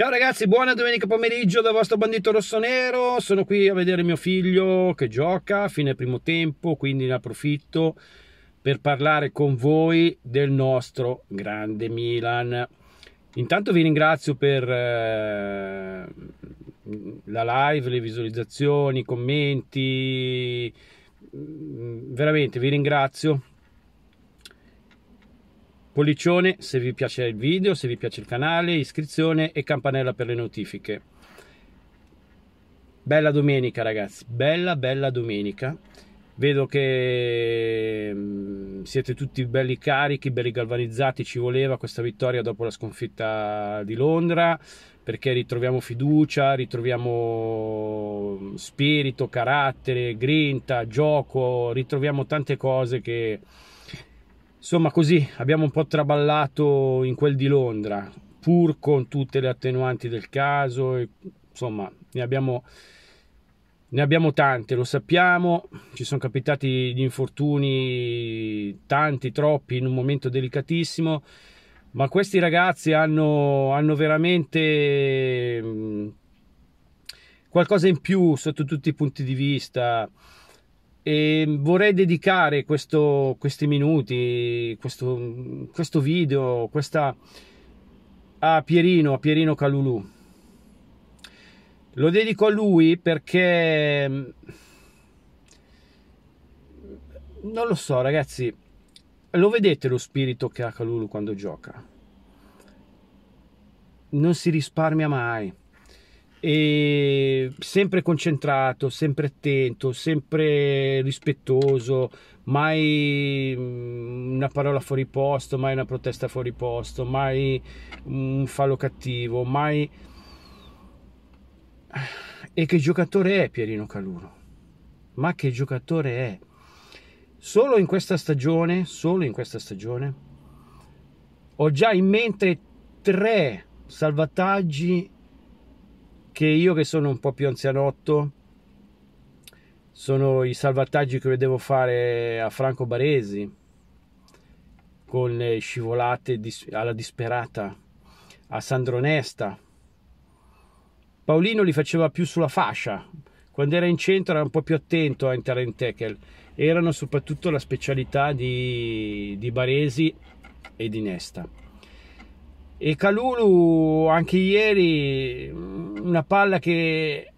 Ciao ragazzi, buona domenica pomeriggio dal vostro bandito rossonero. Sono qui a vedere mio figlio che gioca fine primo tempo, quindi ne approfitto per parlare con voi del nostro grande Milan. Intanto vi ringrazio per eh, la live, le visualizzazioni, i commenti. Mm, veramente vi ringrazio Pollicione se vi piace il video, se vi piace il canale, iscrizione e campanella per le notifiche. Bella domenica ragazzi, bella bella domenica. Vedo che mm, siete tutti belli carichi, belli galvanizzati, ci voleva questa vittoria dopo la sconfitta di Londra, perché ritroviamo fiducia, ritroviamo mm, spirito, carattere, grinta, gioco, ritroviamo tante cose che Insomma, così abbiamo un po' traballato in quel di Londra, pur con tutte le attenuanti del caso, e, insomma, ne abbiamo, ne abbiamo tante, lo sappiamo, ci sono capitati gli infortuni, tanti, troppi, in un momento delicatissimo, ma questi ragazzi hanno, hanno veramente mm, qualcosa in più sotto tutti i punti di vista e ehm, vorrei dedicare questo, questi minuti, questo, questo video, questa, a Pierino, a Pierino Calulù. Lo dedico a lui perché non lo so, ragazzi. Lo vedete lo spirito che ha Calulu quando gioca? Non si risparmia mai e sempre concentrato, sempre attento, sempre rispettoso, mai mm, una parola fuori posto, mai una protesta fuori posto, mai un fallo cattivo, mai... E che giocatore è Pierino Caluro? Ma che giocatore è? Solo in questa stagione, solo in questa stagione, ho già in mente tre salvataggi che io che sono un po' più anzianotto sono i salvataggi che devo fare a Franco Baresi con le scivolate alla disperata a Sandro Nesta Paolino li faceva più sulla fascia quando era in centro era un po' più attento a entrare in tackle erano soprattutto la specialità di, di Baresi e di Nesta e Calulu anche ieri una palla che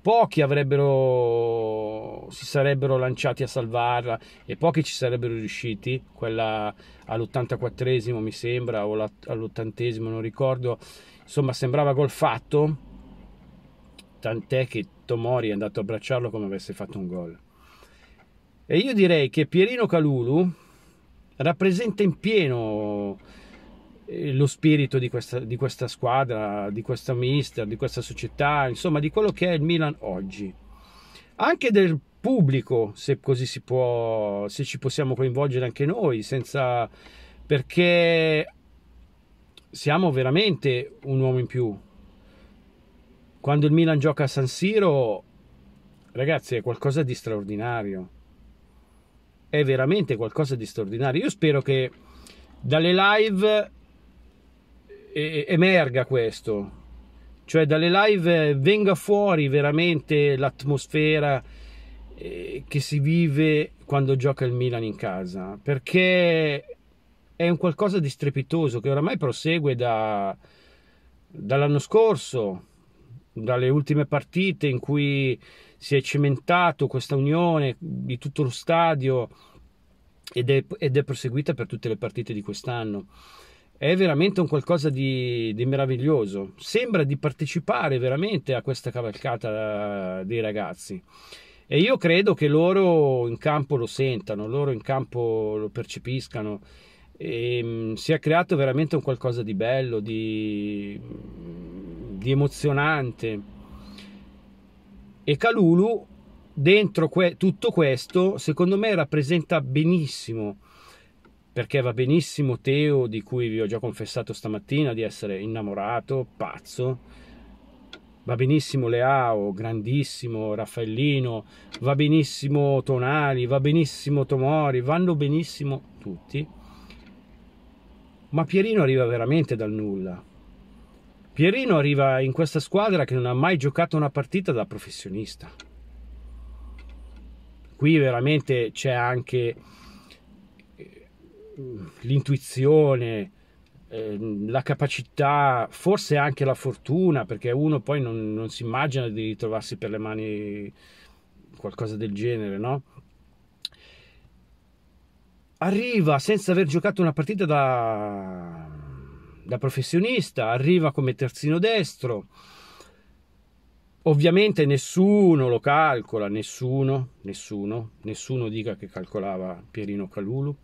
pochi avrebbero si sarebbero lanciati a salvarla e pochi ci sarebbero riusciti, quella all'84esimo mi sembra o all'80esimo non ricordo, insomma sembrava gol fatto, tant'è che Tomori è andato a abbracciarlo come avesse fatto un gol. E io direi che Pierino Calulu rappresenta in pieno eh, lo spirito di questa, di questa squadra, di questa mister, di questa società, insomma di quello che è il Milan oggi. Anche del pubblico, se così si può, se ci possiamo coinvolgere anche noi, senza, perché siamo veramente un uomo in più. Quando il Milan gioca a San Siro, ragazzi, è qualcosa di straordinario. È veramente qualcosa di straordinario. Io spero che dalle live emerga questo, cioè dalle live eh, venga fuori veramente l'atmosfera eh, che si vive quando gioca il Milan in casa, perché è un qualcosa di strepitoso che oramai prosegue da, dall'anno scorso, dalle ultime partite in cui si è cementato questa unione di tutto lo stadio ed è, ed è proseguita per tutte le partite di quest'anno è veramente un qualcosa di, di, meraviglioso. Sembra di partecipare veramente a questa cavalcata eh, dei ragazzi. E io credo che loro in campo lo sentano, loro in campo lo percepiscano. E ehm, si è creato veramente un qualcosa di bello, di, di emozionante. E Calulu, dentro que- tutto questo, secondo me rappresenta benissimo perché va benissimo Teo, di cui vi ho già confessato stamattina di essere innamorato, pazzo, va benissimo Leao, grandissimo, Raffaellino, va benissimo Tonali, va benissimo Tomori, vanno benissimo tutti, ma Pierino arriva veramente dal nulla. Pierino arriva in questa squadra che non ha mai giocato una partita da professionista. Qui veramente c'è anche l'intuizione, ehm, la capacità, forse anche la fortuna, perché uno poi non, non, si immagina di ritrovarsi per le mani qualcosa del genere, no? Arriva senza aver giocato una partita da, da professionista, arriva come terzino destro. Ovviamente nessuno lo calcola, nessuno, nessuno, nessuno dica che calcolava Pierino Calulu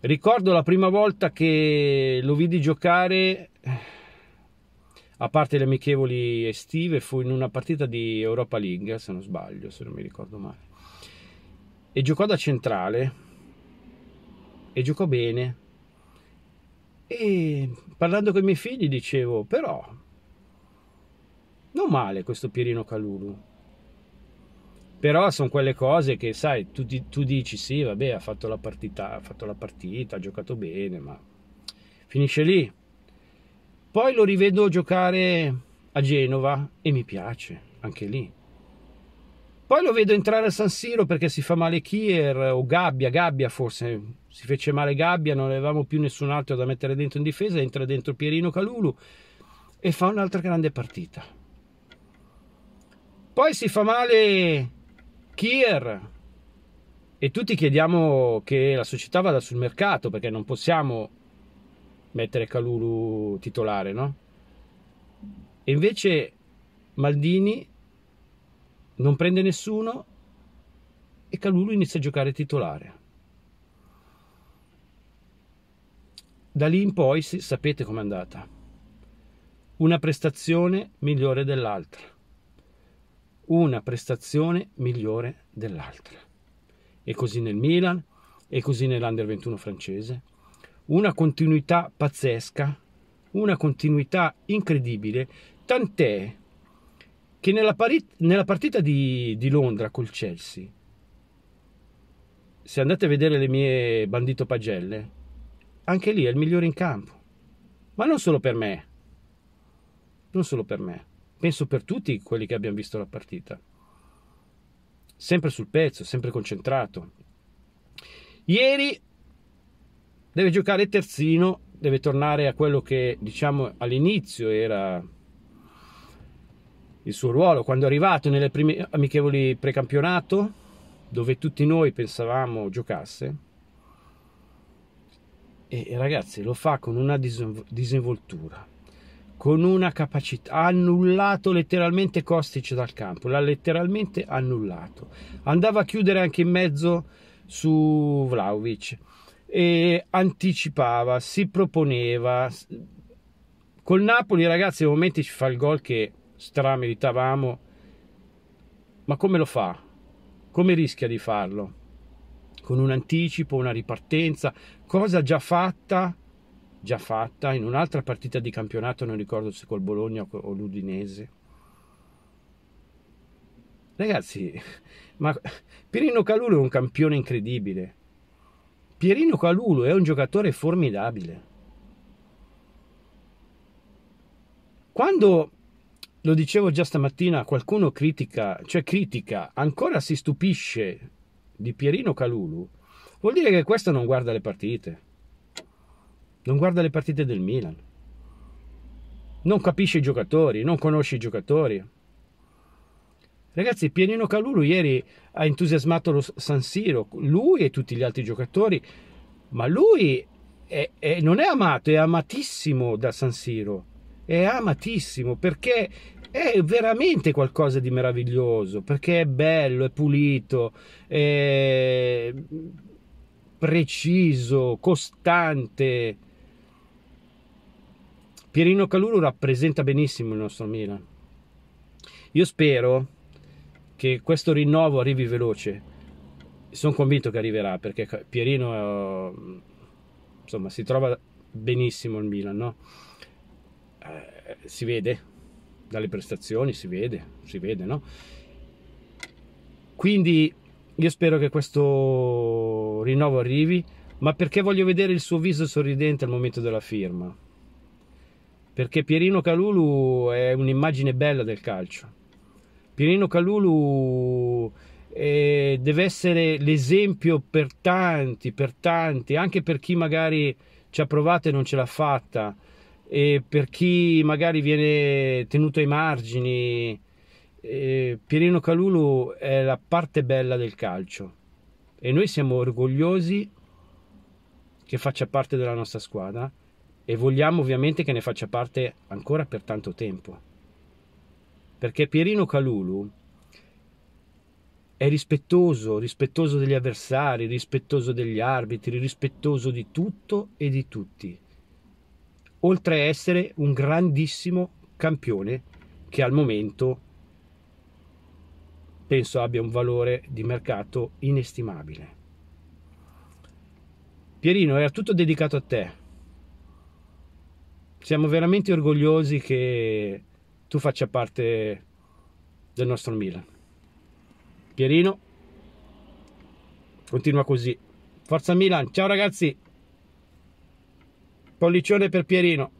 Ricordo la prima volta che lo vidi giocare, a parte le amichevoli estive, fu in una partita di Europa League, se non sbaglio, se non mi ricordo male. E giocò da centrale e giocò bene. E parlando con i miei figli dicevo, però, non male questo Pierino Calulu. Però sono quelle cose che, sai, tu, tu dici sì, vabbè, ha fatto, partita, ha fatto la partita, ha giocato bene, ma finisce lì. Poi lo rivedo giocare a Genova e mi piace, anche lì. Poi lo vedo entrare a San Siro perché si fa male Kier o Gabbia, Gabbia forse, si fece male Gabbia, non avevamo più nessun altro da mettere dentro in difesa, entra dentro Pierino Calulu e fa un'altra grande partita. Poi si fa male Kier. E tutti chiediamo che la società vada sul mercato perché non possiamo mettere Calulu titolare, no? E invece Maldini non prende nessuno e Calulu inizia a giocare titolare. Da lì in poi sapete com'è andata. Una prestazione migliore dell'altra una prestazione migliore dell'altra. E così nel Milan, e così nell'Under 21 francese. Una continuità pazzesca, una continuità incredibile, tant'è che nella, parit- nella partita di, di Londra col Chelsea, se andate a vedere le mie bandito pagelle, anche lì è il migliore in campo. Ma non solo per me, non solo per me, penso per tutti quelli che abbiamo visto la partita. Sempre sul pezzo, sempre concentrato. Ieri deve giocare terzino, deve tornare a quello che diciamo all'inizio era il suo ruolo quando è arrivato nelle prime amichevoli precampionato dove tutti noi pensavamo giocasse e ragazzi lo fa con una disinvoltura con una capacità, ha annullato letteralmente Kostic dal campo, l'ha letteralmente annullato. Andava a chiudere anche in mezzo su Vlaovic e anticipava, si proponeva. Col Napoli, ragazzi, a momenti ci fa il gol che strameritavamo, ma come lo fa? Come rischia di farlo? Con un anticipo, una ripartenza, cosa già fatta già fatta, in un'altra partita di campionato, non ricordo se col Bologna o l'Udinese. Ragazzi, ma Pierino Calulo è un campione incredibile. Pierino Calulo è un giocatore formidabile. Quando lo dicevo già stamattina, qualcuno critica, cioè critica, ancora si stupisce di Pierino Calulu, vuol dire che questo non guarda le partite non guarda le partite del Milan, non capisce i giocatori, non conosce i giocatori. Ragazzi, Pianino Calulu ieri ha entusiasmato lo San Siro, lui e tutti gli altri giocatori, ma lui è, è, non è amato, è amatissimo da San Siro, è amatissimo perché è veramente qualcosa di meraviglioso, perché è bello, è pulito, è preciso, costante, Pierino Caluru rappresenta benissimo il nostro Milan. Io spero che questo rinnovo arrivi veloce. Sono convinto che arriverà perché Pierino eh, insomma, si trova benissimo il Milan, no? eh, si vede dalle prestazioni, si vede, si vede, no? Quindi io spero che questo rinnovo arrivi, ma perché voglio vedere il suo viso sorridente al momento della firma perché Pierino Calulu è un'immagine bella del calcio. Pierino Calulu eh, deve essere l'esempio per tanti, per tanti, anche per chi magari ci ha provato e non ce l'ha fatta, e per chi magari viene tenuto ai margini. Eh, Pierino Calulu è la parte bella del calcio e noi siamo orgogliosi che faccia parte della nostra squadra e vogliamo ovviamente che ne faccia parte ancora per tanto tempo. Perché Pierino Calulu è rispettoso, rispettoso degli avversari, rispettoso degli arbitri, rispettoso di tutto e di tutti, oltre a essere un grandissimo campione che al momento penso abbia un valore di mercato inestimabile. Pierino, era tutto dedicato a te, siamo veramente orgogliosi che tu faccia parte del nostro Milan. Pierino, continua così. Forza Milan, ciao ragazzi. Pollicione per Pierino.